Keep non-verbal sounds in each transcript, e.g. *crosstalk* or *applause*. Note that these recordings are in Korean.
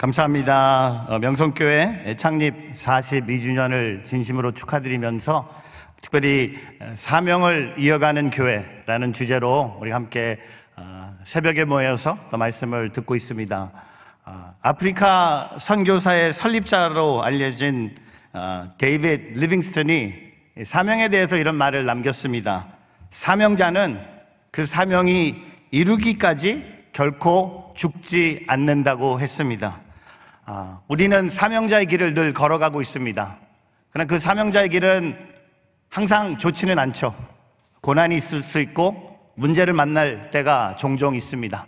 감사합니다. 어, 명성교회 창립 42주년을 진심으로 축하드리면서 특별히 어, 사명을 이어가는 교회라는 주제로 우리 함께 어, 새벽에 모여서 또 말씀을 듣고 있습니다. 아프리카 선교사의 설립자로 알려진 데이빗 리빙스턴이 사명에 대해서 이런 말을 남겼습니다. 사명자는 그 사명이 이루기까지 결코 죽지 않는다고 했습니다. 아, 우리는 사명자의 길을 늘 걸어가고 있습니다. 그러나 그 사명자의 길은 항상 좋지는 않죠. 고난이 있을 수 있고 문제를 만날 때가 종종 있습니다.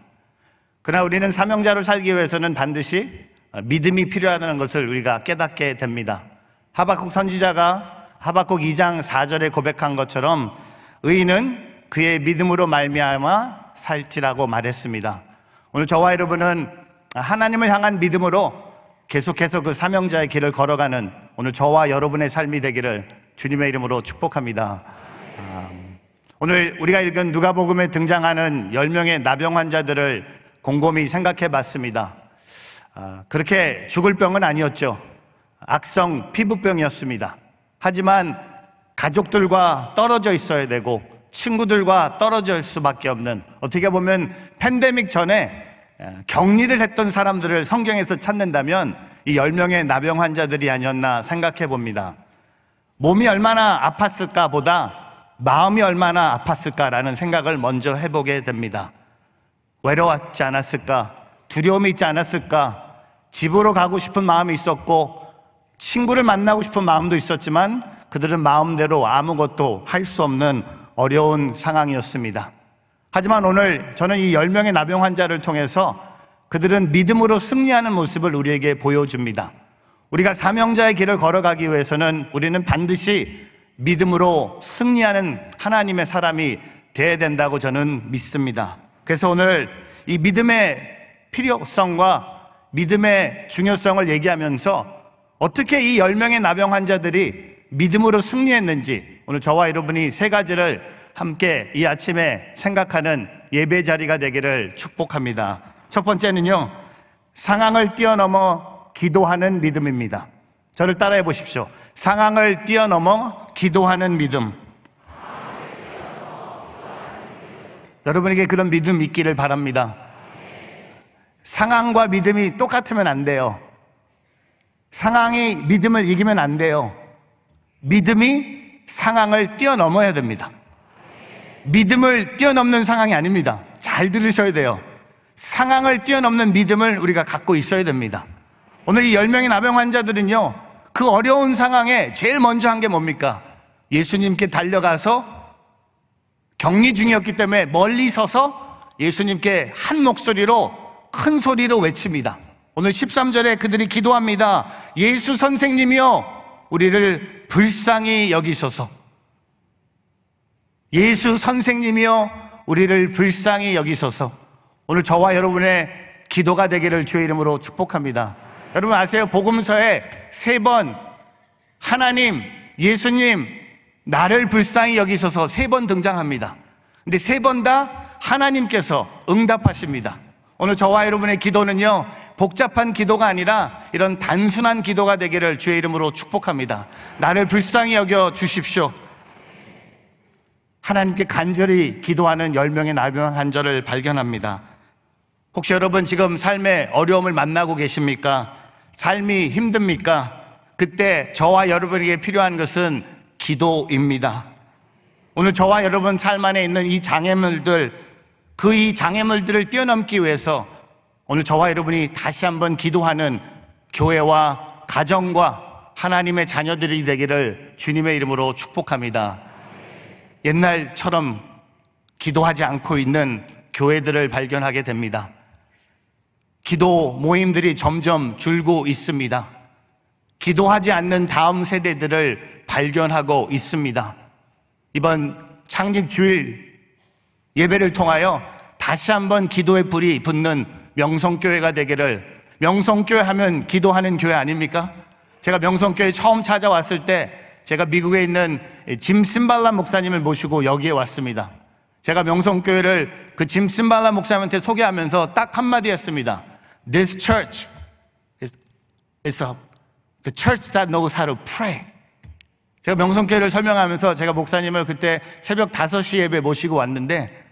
그러나 우리는 사명자로 살기 위해서는 반드시 믿음이 필요하다는 것을 우리가 깨닫게 됩니다. 하박국 선지자가 하박국 2장 4절에 고백한 것처럼 의인은 그의 믿음으로 말미암아 살지라고 말했습니다. 오늘 저와 여러분은 하나님을 향한 믿음으로 계속해서 그 사명자의 길을 걸어가는 오늘 저와 여러분의 삶이 되기를 주님의 이름으로 축복합니다. 오늘 우리가 읽은 누가복음에 등장하는 10명의 나병 환자들을 곰곰이 생각해 봤습니다. 아, 그렇게 죽을 병은 아니었죠. 악성 피부병이었습니다. 하지만 가족들과 떨어져 있어야 되고 친구들과 떨어질 수밖에 없는 어떻게 보면 팬데믹 전에 격리를 했던 사람들을 성경에서 찾는다면 이 10명의 나병 환자들이 아니었나 생각해 봅니다. 몸이 얼마나 아팠을까 보다 마음이 얼마나 아팠을까라는 생각을 먼저 해보게 됩니다. 외로웠지 않았을까? 두려움이 있지 않았을까? 집으로 가고 싶은 마음이 있었고, 친구를 만나고 싶은 마음도 있었지만, 그들은 마음대로 아무것도 할 수 없는 어려운 상황이었습니다. 하지만 오늘 저는 이 10명의 나병 환자를 통해서 그들은 믿음으로 승리하는 모습을 우리에게 보여줍니다. 우리가 사명자의 길을 걸어가기 위해서는 우리는 반드시 믿음으로 승리하는 하나님의 사람이 돼야 된다고 저는 믿습니다. 그래서 오늘 이 믿음의 필요성과 믿음의 중요성을 얘기하면서 어떻게 이 10명의 나병 환자들이 믿음으로 승리했는지 오늘 저와 여러분이 세 가지를 함께 이 아침에 생각하는 예배 자리가 되기를 축복합니다. 첫 번째는요, 상황을 뛰어넘어 기도하는 믿음입니다. 저를 따라해 보십시오. 상황을 뛰어넘어 기도하는 믿음. 여러분에게 그런 믿음 있기를 바랍니다. 상황과 믿음이 똑같으면 안 돼요. 상황이 믿음을 이기면 안 돼요. 믿음이 상황을 뛰어넘어야 됩니다. 믿음을 뛰어넘는 상황이 아닙니다. 잘 들으셔야 돼요. 상황을 뛰어넘는 믿음을 우리가 갖고 있어야 됩니다. 오늘 이 10명의 나병 환자들은요, 그 어려운 상황에 제일 먼저 한 게 뭡니까? 예수님께 달려가서 격리 중이었기 때문에 멀리 서서 예수님께 한 목소리로 큰 소리로 외칩니다. 오늘 13절에 그들이 기도합니다. 예수 선생님이여, 우리를 불쌍히 여기셔서 예수 선생님이여 우리를 불쌍히 여기소서 오늘 저와 여러분의 기도가 되기를 주의 이름으로 축복합니다. 여러분 아세요? 복음서에 세 번 하나님, 예수님, 나를 불쌍히 여기소서 세 번 등장합니다. 근데 세 번 다 하나님께서 응답하십니다. 오늘 저와 여러분의 기도는요, 복잡한 기도가 아니라 이런 단순한 기도가 되기를 주의 이름으로 축복합니다. 나를 불쌍히 여겨 주십시오. 하나님께 간절히 기도하는 10명의 나병 환자를 발견합니다. 혹시 여러분 지금 삶의 어려움을 만나고 계십니까? 삶이 힘듭니까? 그때 저와 여러분에게 필요한 것은 기도입니다. 오늘 저와 여러분 삶 안에 있는 이 장애물들, 그 이 장애물들을 뛰어넘기 위해서 오늘 저와 여러분이 다시 한번 기도하는 교회와 가정과 하나님의 자녀들이 되기를 주님의 이름으로 축복합니다. 옛날처럼 기도하지 않고 있는 교회들을 발견하게 됩니다. 기도 모임들이 점점 줄고 있습니다. 기도하지 않는 다음 세대들을 발견하고 있습니다. 이번 창립 주일 예배를 통하여 다시 한번 기도의 불이 붙는 명성교회가 되기를 명성교회 하면 기도하는 교회 아닙니까? 제가 명성교회 처음 찾아왔을 때 제가 미국에 있는 짐 신발라 목사님을 모시고 여기에 왔습니다. 제가 명성교회를 그짐 신발라 목사님한테 소개하면서 딱 한마디 했습니다. This church is a, the church that knows how to pray. 제가 명성교회를 설명하면서 제가 목사님을 그때 새벽 5시 예배 모시고 왔는데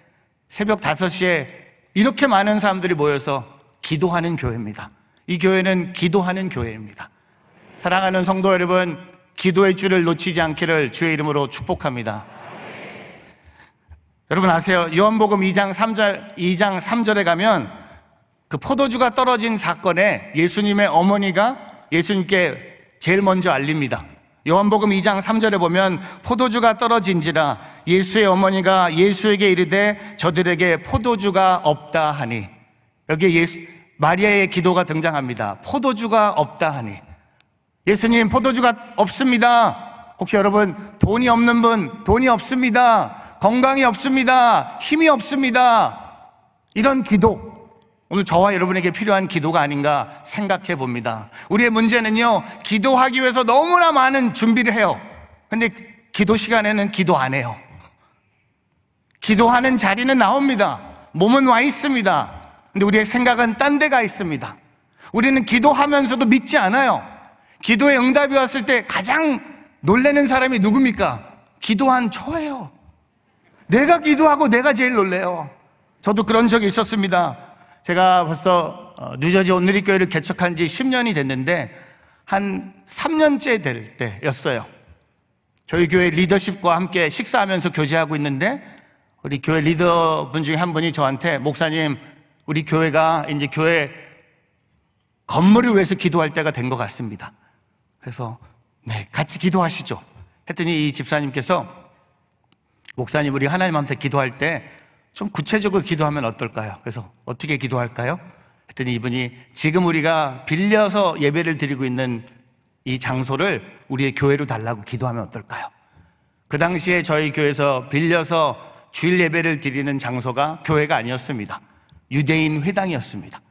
새벽 5시에 이렇게 많은 사람들이 모여서 기도하는 교회입니다. 이 교회는 기도하는 교회입니다. 사랑하는 성도 여러분, 기도의 줄을 놓치지 않기를 주의 이름으로 축복합니다. 네. 여러분 아세요? 요한복음 2장 3절 2장 3절에 가면 그 포도주가 떨어진 사건에 예수님의 어머니가 예수님께 제일 먼저 알립니다. 요한복음 2장 3절에 보면 포도주가 떨어진지라 예수의 어머니가 예수에게 이르되 저들에게 포도주가 없다 하니 여기 예수, 마리아의 기도가 등장합니다. 포도주가 없다 하니 예수님, 포도주가 없습니다. 혹시 여러분, 돈이 없는 분, 돈이 없습니다. 건강이 없습니다. 힘이 없습니다. 이런 기도. 오늘 저와 여러분에게 필요한 기도가 아닌가 생각해 봅니다. 우리의 문제는요, 기도하기 위해서 너무나 많은 준비를 해요. 근데 기도 시간에는 기도 안 해요. 기도하는 자리는 나옵니다. 몸은 와 있습니다. 근데 우리의 생각은 딴 데가 있습니다. 우리는 기도하면서도 믿지 않아요. 기도의 응답이 왔을 때 가장 놀래는 사람이 누굽니까? 기도한 저예요. 내가 기도하고 내가 제일 놀래요. 저도 그런 적이 있었습니다. 제가 벌써 어, 뉴저지 온누리교회를 개척한 지 10년이 됐는데 한 3년째 될 때였어요. 저희 교회 리더십과 함께 식사하면서 교제하고 있는데 우리 교회 리더분 중에 한 분이 저한테 목사님 우리 교회가 이제 교회 건물을 위해서 기도할 때가 된 것 같습니다. 그래서 네, 같이 기도하시죠. 했더니 이 집사님께서 목사님 우리 하나님한테 기도할 때 좀 구체적으로 기도하면 어떨까요? 그래서 어떻게 기도할까요? 했더니 이분이 지금 우리가 빌려서 예배를 드리고 있는 이 장소를 우리의 교회로 달라고 기도하면 어떨까요? 그 당시에 저희 교회에서 빌려서 주일 예배를 드리는 장소가 교회가 아니었습니다. 유대인 회당이었습니다.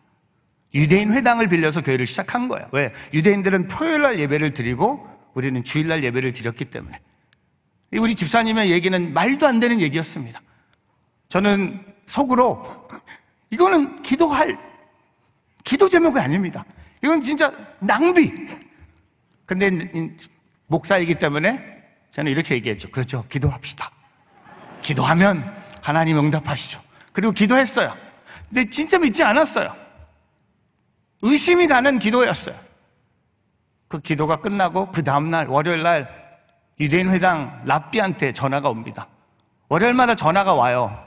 유대인 회당을 빌려서 교회를 시작한 거예요. 왜? 유대인들은 토요일 날 예배를 드리고 우리는 주일날 예배를 드렸기 때문에. 우리 집사님의 얘기는 말도 안 되는 얘기였습니다. 저는 속으로 이거는 기도할 기도 제목이 아닙니다. 이건 진짜 낭비. 근데 목사이기 때문에 저는 이렇게 얘기했죠. 그렇죠. 기도합시다. 기도하면 하나님 응답하시죠. 그리고 기도했어요. 근데 진짜 믿지 않았어요. 의심이 가는 기도였어요. 그 기도가 끝나고 그 다음날 월요일 날 유대인 회당 랍비한테 전화가 옵니다. 월요일마다 전화가 와요.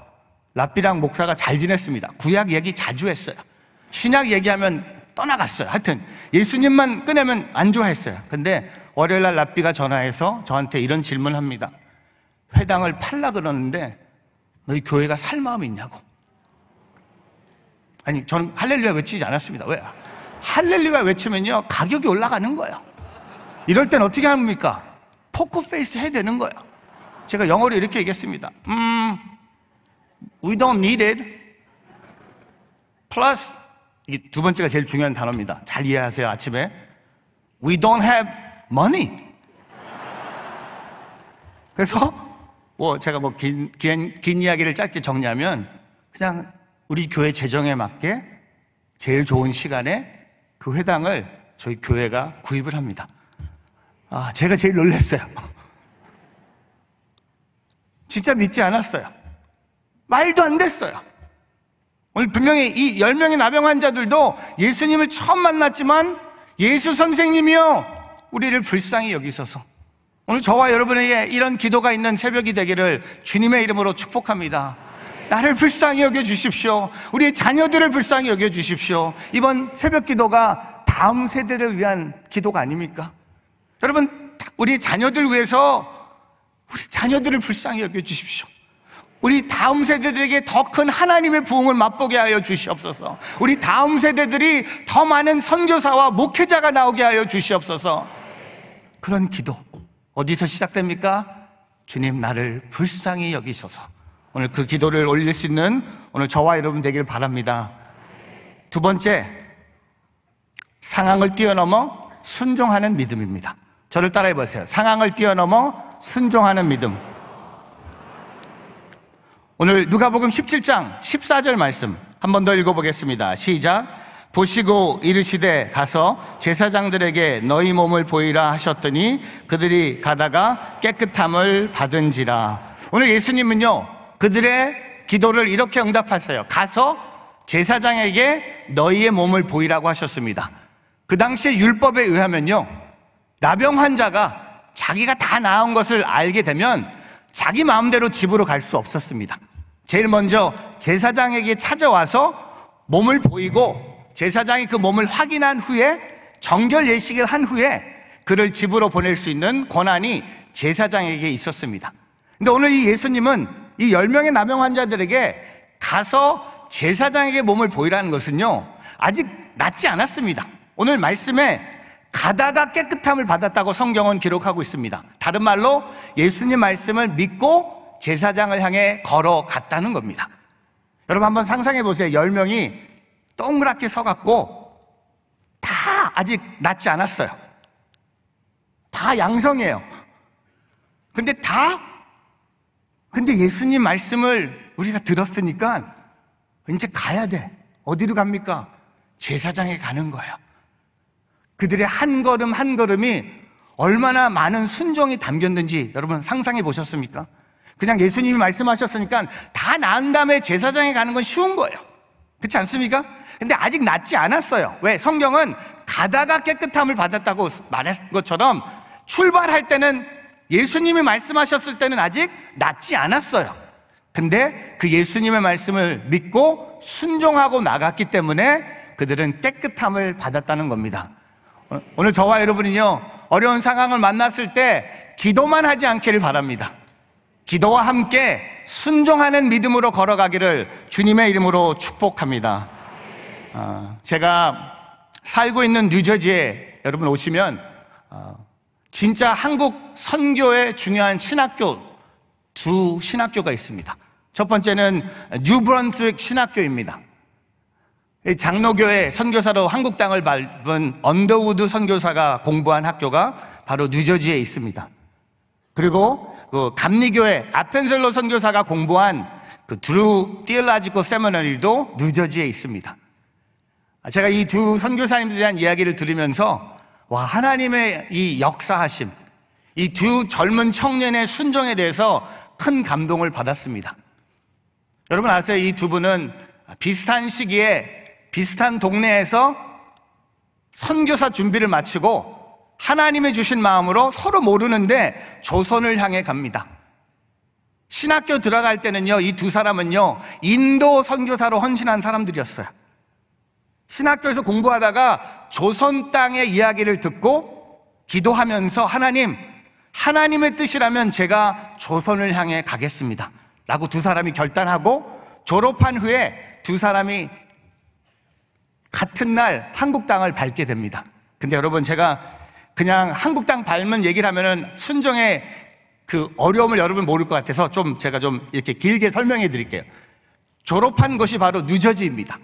랍비랑 목사가 잘 지냈습니다. 구약 얘기 자주 했어요. 신약 얘기하면 떠나갔어요. 하여튼 예수님만 꺼내면 안 좋아했어요. 근데 월요일 날 랍비가 전화해서 저한테 이런 질문을 합니다. 회당을 팔라 그러는데 너희 교회가 살 마음이 있냐고. 아니, 저는 할렐루야 외치지 않았습니다. 왜? 할렐루야 외치면요 가격이 올라가는 거예요 이럴 땐 어떻게 합니까? 포크페이스 해야 되는 거예요 제가 영어로 이렇게 얘기했습니다 음, We don't need it Plus 두 번째가 제일 중요한 단어입니다 잘 이해하세요 아침에 We don't have money 그래서 뭐 제가 뭐긴 긴, 긴 이야기를 짧게 정리하면 그냥 우리 교회 재정에 맞게 제일 좋은 시간에 그 회당을 저희 교회가 구입을 합니다. 아, 제가 제일 놀랐어요. *laughs* 진짜 믿지 않았어요. 말도 안 됐어요. 오늘 분명히 이 10명의 나병 환자들도 예수님을 처음 만났지만 예수 선생님이요. 우리를 불쌍히 여기소서. 오늘 저와 여러분에게 이런 기도가 있는 새벽이 되기를 주님의 이름으로 축복합니다. 나를 불쌍히 여겨 주십시오. 우리 자녀들을 불쌍히 여겨 주십시오. 이번 새벽 기도가 다음 세대를 위한 기도가 아닙니까? 여러분, 우리 자녀들 위해서 우리 자녀들을 불쌍히 여겨 주십시오. 우리 다음 세대들에게 더 큰 하나님의 부흥을 맛보게 하여 주시옵소서. 우리 다음 세대들이 더 많은 선교사와 목회자가 나오게 하여 주시옵소서. 그런 기도 어디서 시작됩니까? 주님 나를 불쌍히 여기셔서 오늘 그 기도를 올릴 수 있는 오늘 저와 여러분 되길 바랍니다. 두 번째, 상황을 뛰어넘어 순종하는 믿음입니다. 저를 따라해 보세요. 상황을 뛰어넘어 순종하는 믿음. 오늘 누가복음 17장 14절 말씀 한 번 더 읽어보겠습니다. 시작. 보시고 이르시되 가서 제사장들에게 너희 몸을 보이라 하셨더니 그들이 가다가 깨끗함을 받은지라. 오늘 예수님은요, 그들의 기도를 이렇게 응답하세요. 가서 제사장에게 너희의 몸을 보이라고 하셨습니다. 그당시 율법에 의하면요. 나병 환자가 자기가 다 나은 것을 알게 되면 자기 마음대로 집으로 갈 수 없었습니다. 제일 먼저 제사장에게 찾아와서 몸을 보이고 제사장이 그 몸을 확인한 후에 정결 예식을 한 후에 그를 집으로 보낼 수 있는 권한이 제사장에게 있었습니다. 근데 오늘 이 예수님은 이 10명의 남용 환자들에게 가서 제사장에게 몸을 보이라는 것은요, 아직 낫지 않았습니다. 오늘 말씀에 가다가 깨끗함을 받았다고 성경은 기록하고 있습니다. 다른 말로 예수님 말씀을 믿고 제사장을 향해 걸어갔다는 겁니다. 여러분 한번 상상해 보세요. 10명이 동그랗게 서갖고 다 아직 낫지 않았어요. 다 양성이에요. 근데 다 근데 예수님 말씀을 우리가 들었으니까 이제 가야 돼. 어디로 갑니까? 제사장에 가는 거예요 그들의 한 걸음 한 걸음이 얼마나 많은 순종이 담겼는지 여러분 상상해 보셨습니까? 그냥 예수님이 말씀하셨으니까 다 낳은 다음에 제사장에 가는 건 쉬운 거예요. 그렇지 않습니까? 근데 아직 낫지 않았어요. 왜? 성경은 가다가 깨끗함을 받았다고 말한 것처럼 출발할 때는 예수님이 말씀하셨을 때는 아직 낫지 않았어요. 근데 그 예수님의 말씀을 믿고 순종하고 나갔기 때문에 그들은 깨끗함을 받았다는 겁니다. 어, 오늘 저와 여러분은요, 어려운 상황을 만났을 때 기도만 하지 않기를 바랍니다. 기도와 함께 순종하는 믿음으로 걸어가기를 주님의 이름으로 축복합니다. 어, 제가 살고 있는 뉴저지에 여러분 오시면 어, 진짜 한국 선교의 중요한 신학교 두 신학교가 있습니다. 첫 번째는 뉴브런스윅 신학교입니다. 장로교의 선교사로 한국 땅을 밟은 언더우드 선교사가 공부한 학교가 바로 뉴저지에 있습니다. 그리고 그 감리교의 아펜셀로 선교사가 공부한 그 드루 띠엘라지코 세미너리도 뉴저지에 있습니다. 제가 이 두 선교사님들에 대한 이야기를 들으면서 와, 하나님의 이 역사하심, 이 두 젊은 청년의 순종에 대해서 큰 감동을 받았습니다. 여러분 아세요? 이 두 분은 비슷한 시기에 비슷한 동네에서 선교사 준비를 마치고 하나님의 주신 마음으로 서로 모르는데 조선을 향해 갑니다. 신학교 들어갈 때는요, 이 두 사람은요, 인도 선교사로 헌신한 사람들이었어요. 신학교에서 공부하다가 조선 땅의 이야기를 듣고 기도하면서 하나님, 하나님의 뜻이라면 제가 조선을 향해 가겠습니다. 라고 두 사람이 결단하고 졸업한 후에 두 사람이 같은 날 한국 땅을 밟게 됩니다. 근데 여러분 제가 그냥 한국 땅 밟는 얘기를 하면은 순정의 그 어려움을 여러분 모를 것 같아서 좀 제가 좀 이렇게 길게 설명해 드릴게요. 졸업한 것이 바로 뉴저지입니다.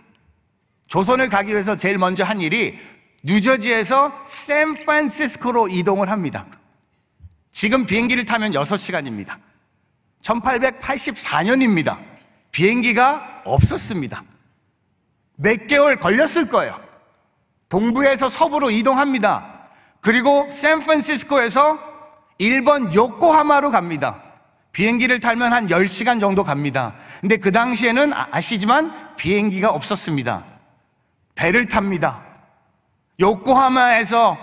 조선을 가기 위해서 제일 먼저 한 일이 뉴저지에서 샌프란시스코로 이동을 합니다. 지금 비행기를 타면 6시간입니다. 1884년입니다. 비행기가 없었습니다. 몇 개월 걸렸을 거예요. 동부에서 서부로 이동합니다. 그리고 샌프란시스코에서 일본 요코하마로 갑니다. 비행기를 타면 한 10시간 정도 갑니다. 근데 그 당시에는 아, 아시지만 비행기가 없었습니다. 배를 탑니다. 요코하마에서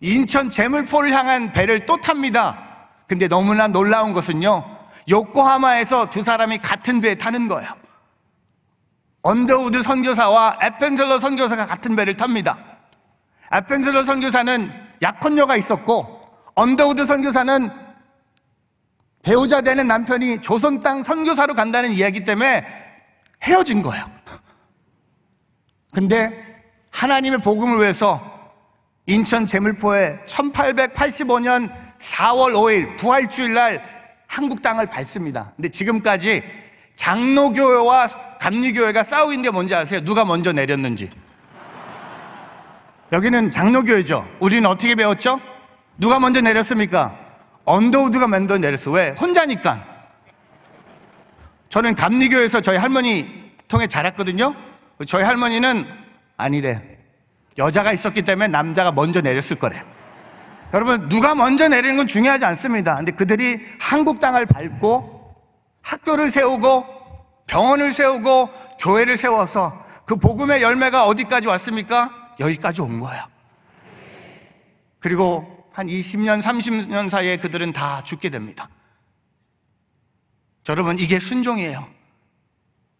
인천 제물포를 향한 배를 또 탑니다. 근데 너무나 놀라운 것은요, 요코하마에서 두 사람이 같은 배에 타는 거예요. 언더우드 선교사와 에펜젤러 선교사가 같은 배를 탑니다. 에펜젤러 선교사는 약혼녀가 있었고, 언더우드 선교사는 배우자 되는 남편이 조선 땅 선교사로 간다는 이야기 때문에 헤어진 거예요. 근데 하나님의 복음을 위해서 인천 제물포에 1885년 4월 5일 부활주일날 한국 땅을 밟습니다. 근데 지금까지 장로교회와 감리교회가 싸우는 게 뭔지 아세요? 누가 먼저 내렸는지. 여기는 장로교회죠. 우리는 어떻게 배웠죠? 누가 먼저 내렸습니까? 언더우드가 먼저 내렸어. 왜? 혼자니까. 저는 감리교회에서 저희 할머니 통해 자랐거든요. 저희 할머니는 아니래. 여자가 있었기 때문에 남자가 먼저 내렸을 거래. 여러분, 누가 먼저 내리는 건 중요하지 않습니다. 근데 그들이 한국 땅을 밟고 학교를 세우고 병원을 세우고 교회를 세워서 그 복음의 열매가 어디까지 왔습니까? 여기까지 온 거야. 그리고 한 20년, 30년 사이에 그들은 다 죽게 됩니다. 여러분, 이게 순종이에요.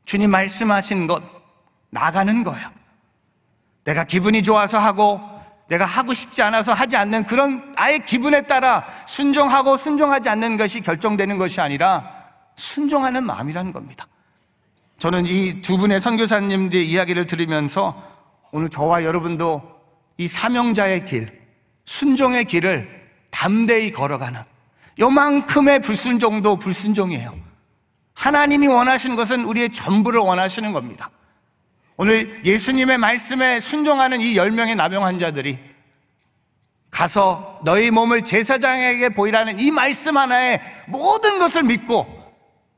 주님 말씀하신 것, 나가는 거예요. 내가 기분이 좋아서 하고 내가 하고 싶지 않아서 하지 않는 그런 나의 기분에 따라 순종하고 순종하지 않는 것이 결정되는 것이 아니라 순종하는 마음이라는 겁니다. 저는 이 두 분의 선교사님들의 이야기를 들으면서 오늘 저와 여러분도 이 사명자의 길, 순종의 길을 담대히 걸어가는 요만큼의 불순종도 불순종이에요. 하나님이 원하시는 것은 우리의 전부를 원하시는 겁니다. 오늘 예수님의 말씀에 순종하는 이 10명의 남용 환자들이 가서 너희 몸을 제사장에게 보이라는 이 말씀 하나에 모든 것을 믿고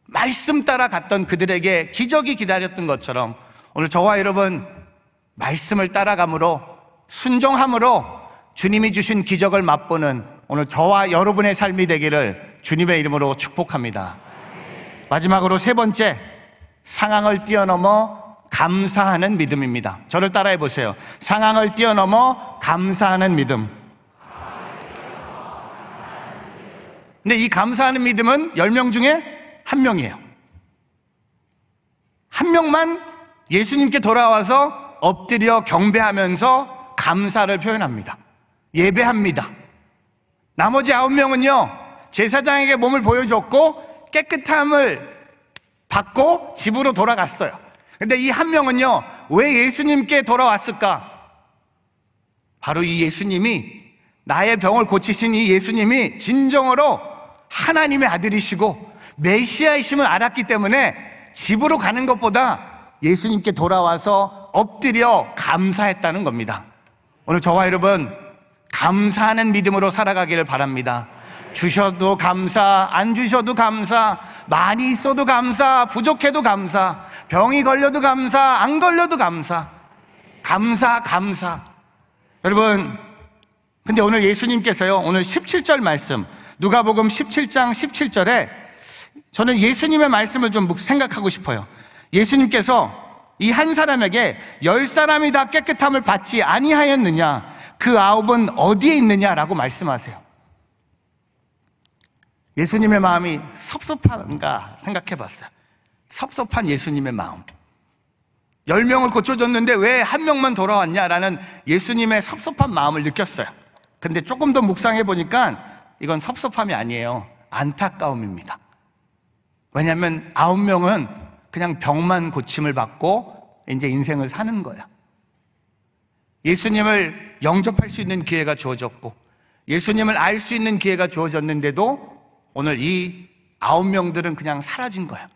말씀 따라 갔던 그들에게 기적이 기다렸던 것처럼 오늘 저와 여러분 말씀을 따라감으로 순종함으로 주님이 주신 기적을 맛보는 오늘 저와 여러분의 삶이 되기를 주님의 이름으로 축복합니다. 마지막으로 세 번째 상황을 뛰어넘어 감사하는 믿음입니다. 저를 따라해 보세요. 상황을 뛰어넘어 감사하는 믿음. 근데 이 감사하는 믿음은 10명 중에 한 명이에요. 한 명만 예수님께 돌아와서 엎드려 경배하면서 감사를 표현합니다. 예배합니다. 나머지 아홉 명은요, 제사장에게 몸을 보여줬고 깨끗함을 받고 집으로 돌아갔어요. 근데 이 한 명은요, 왜 예수님께 돌아왔을까? 바로 이 예수님이, 나의 병을 고치신 이 예수님이 진정으로 하나님의 아들이시고 메시아이심을 알았기 때문에 집으로 가는 것보다 예수님께 돌아와서 엎드려 감사했다는 겁니다. 오늘 저와 여러분, 감사하는 믿음으로 살아가기를 바랍니다. 주셔도 감사, 안 주셔도 감사, 많이 있어도 감사, 부족해도 감사, 병이 걸려도 감사, 안 걸려도 감사. 감사, 감사. 여러분, 근데 오늘 예수님께서요, 오늘 17절 말씀, 누가복음 17장 17절에 저는 예수님의 말씀을 좀 생각하고 싶어요. 예수님께서 이 한 사람에게 열 사람이 다 깨끗함을 받지 아니하였느냐, 그 아홉은 어디에 있느냐라고 말씀하세요. 예수님의 마음이 섭섭한가 생각해 봤어요. 섭섭한 예수님의 마음. 열 명을 고쳐줬는데 왜 한 명만 돌아왔냐라는 예수님의 섭섭한 마음을 느꼈어요. 근데 조금 더 묵상해 보니까 이건 섭섭함이 아니에요. 안타까움입니다. 왜냐하면 아홉 명은 그냥 병만 고침을 받고 이제 인생을 사는 거예요. 예수님을 영접할 수 있는 기회가 주어졌고 예수님을 알 수 있는 기회가 주어졌는데도 오늘 이 아홉 명들은 그냥 사라진 거야.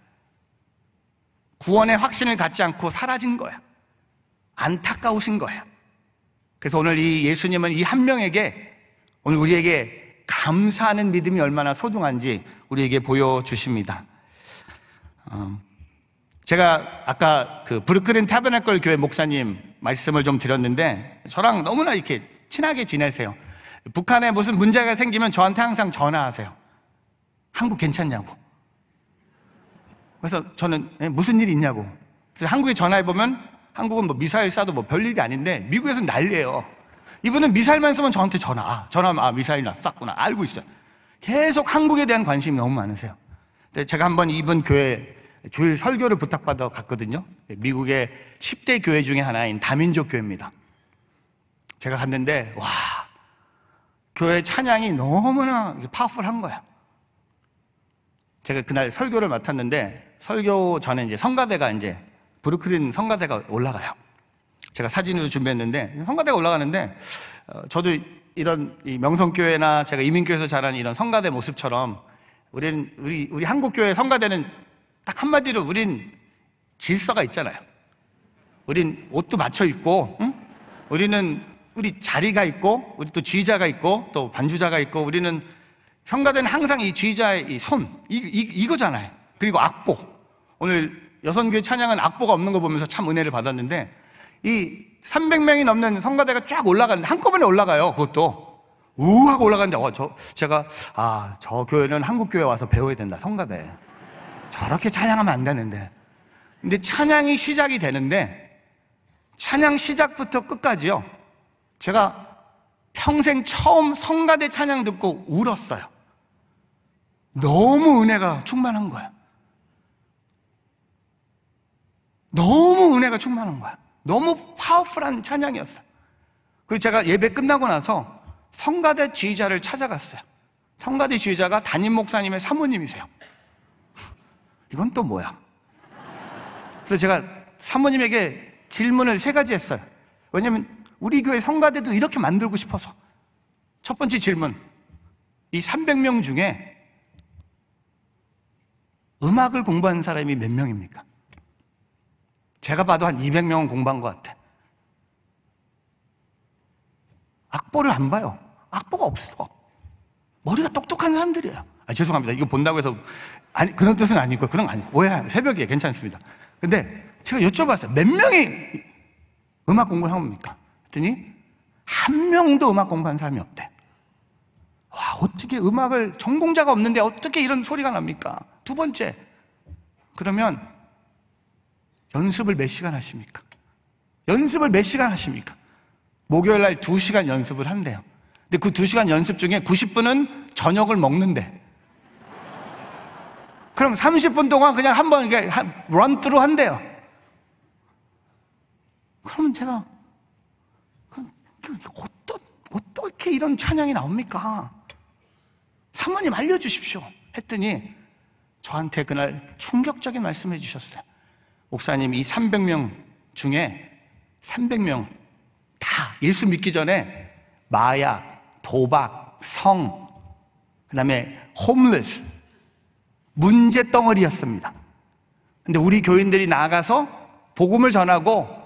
구원의 확신을 갖지 않고 사라진 거야. 안타까우신 거야. 그래서 오늘 이 예수님은 이 한 명에게 오늘 우리에게 감사하는 믿음이 얼마나 소중한지 우리에게 보여주십니다. 음, 제가 아까 그 브루클린 타베나클 교회 목사님 말씀을 좀 드렸는데 저랑 너무나 이렇게 친하게 지내세요. 북한에 무슨 문제가 생기면 저한테 항상 전화하세요. 한국 괜찮냐고. 그래서 저는 예, 무슨 일이 있냐고. 그래서 한국에 전화해보면 한국은 뭐 미사일 쏴도 뭐 별일이 아닌데 미국에서는 난리예요. 이분은 미사일만 쓰면 저한테 전화. 아, 전화하면 아, 미사일 나 쐈구나. 알고 있어요. 계속 한국에 대한 관심이 너무 많으세요. 제가 한번 이분 교회 주일 설교를 부탁받아 갔거든요. 예, 미국의 10대 교회 중에 하나인 다민족 교회입니다. 제가 갔는데, 와, 교회 찬양이 너무나 파워풀한 거야. 제가 그날 설교를 맡았는데 설교 전에 이제 성가대가 이제 브루클린 성가대가 올라가요. 제가 사진으로 준비했는데 성가대가 올라가는데 어, 저도 이런 명성교회나 제가 이민교에서 회 자란 이런 성가대 모습처럼 우리는 우리 우리 한국 교회 성가대는 딱 한마디로 우린 질서가 있잖아요. 우린 옷도 맞춰 입고, 응? 우리는 우리 자리가 있고, 우리 또 지휘자가 있고, 또 반주자가 있고, 우리는 성가대는 항상 이쥐자의이 손, 이, 이, 이거잖아요. 그리고 악보. 오늘 여성교회 찬양은 악보가 없는 거 보면서 참 은혜를 받았는데 이 300명이 넘는 성가대가 쫙 올라가는데 한꺼번에 올라가요. 그것도. 우 하고 올라가는데 어, 저, 제가 아, 저 교회는 한국교회 와서 배워야 된다. 성가대. 저렇게 찬양하면 안 되는데. 근데 찬양이 시작이 되는데 찬양 시작부터 끝까지요. 제가 평생 처음 성가대 찬양 듣고 울었어요. 너무 은혜가 충만한 거야. 너무 은혜가 충만한 거야. 너무 파워풀한 찬양이었어. 요 그리고 제가 예배 끝나고 나서 성가대 지휘자를 찾아갔어요. 성가대 지휘자가 담임 목사님의 사모님이세요. 이건 또 뭐야? 그래서 제가 사모님에게 질문을 세 가지 했어요. 왜냐면 우리 교회 성가대도 이렇게 만들고 싶어서. 첫 번째 질문. 이 300명 중에 음악을 공부한 사람이 몇 명입니까? 제가 봐도 한 200명은 공부한 것 같아. 악보를 안 봐요. 악보가 없어. 머리가 똑똑한 사람들이야 아, 죄송합니다. 이거 본다고 해서 아니 그런 뜻은 아니고 그런 거 아니에요. 오해 새벽에 괜찮습니다. 근데 제가 여쭤봤어요. 몇 명이 음악 공부를 한 겁니까? 그랬더니 한 명도 음악 공부한 사람이 없대. 와, 어떻게 음악을 전공자가 없는데 어떻게 이런 소리가 납니까? 두 번째. 그러면 연습을 몇 시간 하십니까? 연습을 몇 시간 하십니까? 목요일 날 2시간 연습을 한대요. 근데 그 2시간 연습 중에 90분은 저녁을 먹는데. 그럼 30분 동안 그냥 한번 이렇게 런트로 한대요. 그럼 제가 어떻게 이런 찬양이 나옵니까? 사모님 알려주십시오. 했더니 저한테 그날 충격적인 말씀해 주셨어요. 목사님, 이 300명 중에 300명 다 예수 믿기 전에 마약, 도박, 성, 그 다음에 홈리스, 문제 덩어리였습니다. 근데 우리 교인들이 나가서 복음을 전하고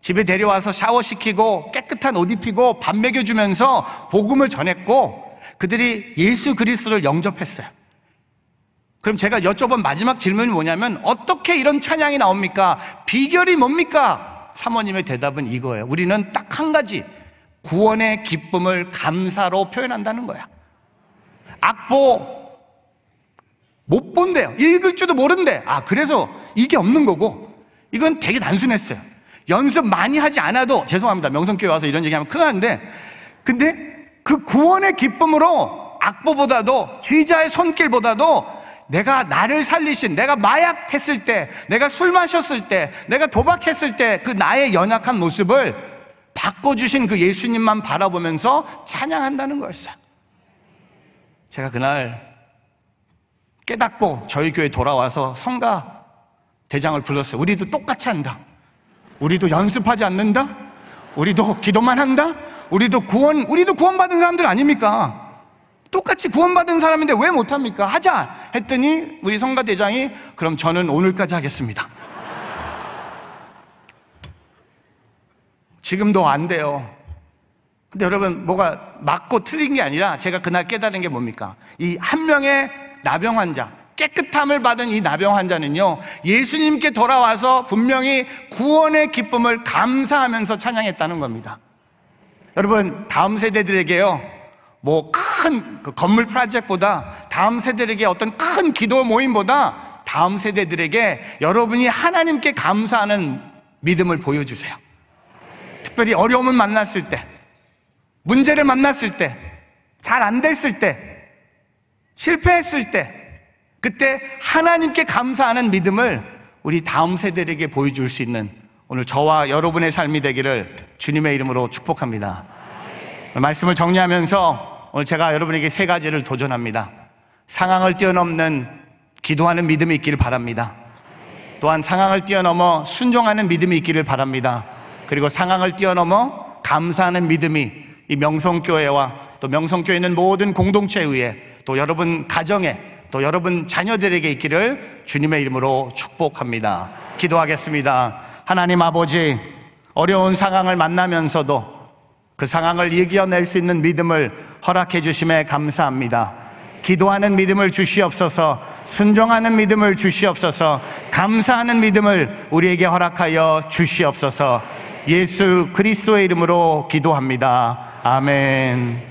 집에 데려와서 샤워시키고 깨끗한 옷 입히고 밥 먹여주면서 복음을 전했고 그들이 예수 그리스도를 영접했어요. 그럼 제가 여쭤본 마지막 질문이 뭐냐면 어떻게 이런 찬양이 나옵니까? 비결이 뭡니까? 사모님의 대답은 이거예요. 우리는 딱 한 가지 구원의 기쁨을 감사로 표현한다는 거야. 악보 못 본대요. 읽을 줄도 모른대. 아, 그래서 이게 없는 거고. 이건 되게 단순했어요. 연습 많이 하지 않아도 죄송합니다. 명성교회 와서 이런 얘기하면 큰일 나는데 근데 그 구원의 기쁨으로 악보보다도 쥐자의 손길보다도 내가 나를 살리신 내가 마약했을 때 내가 술 마셨을 때 내가 도박했을 때 그 나의 연약한 모습을 바꿔주신 그 예수님만 바라보면서 찬양한다는 거였어요. 제가 그날 깨닫고 저희 교회 돌아와서 성가 대장을 불렀어요. 우리도 똑같이 한다. 우리도 연습하지 않는다? 우리도 기도만 한다? 우리도 구원, 우리도 구원받은 사람들 아닙니까? 똑같이 구원받은 사람인데 왜 못합니까? 하자! 했더니 우리 성가대장이 그럼 저는 오늘까지 하겠습니다. 지금도 안 돼요. 근데 여러분, 뭐가 맞고 틀린 게 아니라 제가 그날 깨달은 게 뭡니까? 이 한 명의 나병 환자, 깨끗함을 받은 이 나병 환자는요, 예수님께 돌아와서 분명히 구원의 기쁨을 감사하면서 찬양했다는 겁니다. 여러분, 다음 세대들에게요, 뭐큰 그 건물 프로젝트보다 다음 세대들에게 어떤 큰 기도 모임보다 다음 세대들에게 여러분이 하나님께 감사하는 믿음을 보여주세요. 특별히 어려움을 만났을 때, 문제를 만났을 때, 잘 안 됐을 때, 실패했을 때, 그때 하나님께 감사하는 믿음을 우리 다음 세대에게 들 보여줄 수 있는 오늘 저와 여러분의 삶이 되기를 주님의 이름으로 축복합니다. 말씀을 정리하면서 오늘 제가 여러분에게 세 가지를 도전합니다. 상황을 뛰어넘는 기도하는 믿음이 있기를 바랍니다. 또한 상황을 뛰어넘어 순종하는 믿음이 있기를 바랍니다. 그리고 상황을 뛰어넘어 감사하는 믿음이 이 명성교회와 또 명성교회 있는 모든 공동체에 의해 또 여러분 가정에 또 여러분 자녀들에게 있기를 주님의 이름으로 축복합니다. 기도하겠습니다. 하나님 아버지, 어려운 상황을 만나면서도 그 상황을 이겨낼 수 있는 믿음을 허락해 주심에 감사합니다. 기도하는 믿음을 주시옵소서, 순종하는 믿음을 주시옵소서, 감사하는 믿음을 우리에게 허락하여 주시옵소서, 예수 그리스도의 이름으로 기도합니다. 아멘.